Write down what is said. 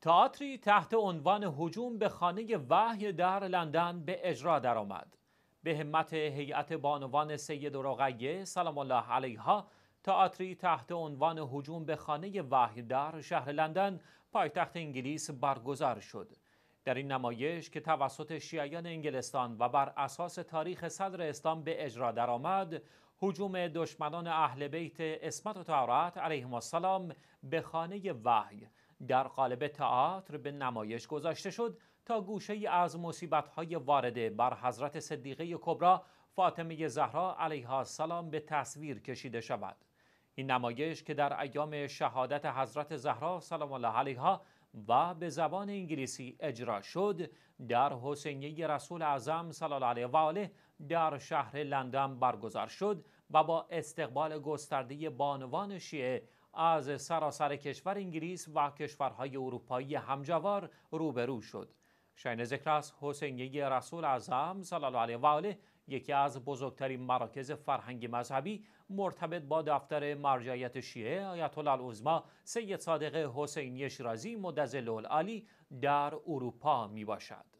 تئاتری تحت عنوان هجوم به خانه وحی در لندن به اجرا درآمد. به همت هیئت بانوان سید و سلام الله علیها تئاتری تحت عنوان هجوم به خانه وحی در شهر لندن پایتخت انگلیس برگزار شد. در این نمایش که توسط شیعیان انگلستان و بر اساس تاریخ صدر اسلام به اجرا درآمد، هجوم دشمنان اهل بیت اسمت و طهارت علیهم السلام به خانه وحی در قالب تئاتر به نمایش گذاشته شد تا گوشه ای از مصیبت های وارده بر حضرت صدیقه کبرا فاطمه زهرا علیها السلام به تصویر کشیده شود این نمایش که در ایام شهادت حضرت زهرا سلام الله علیها و به زبان انگلیسی اجرا شد در حسینیه رسول اعظم صلی الله علیه و آله در شهر لندن برگزار شد و با استقبال گسترده بانوان شیعه از سراسر کشور انگلیس و کشورهای اروپایی همجوار روبرو شد شاین ذکر است حسینیه رسول اعظم صلی الله علیه و آله یکی از بزرگترین مراکز فرهنگ مذهبی مرتبط با دفتر مرجعیت شیعه آیت الله العظما سید صادق حسینی شیرازی مدظل العالی در اروپا می باشد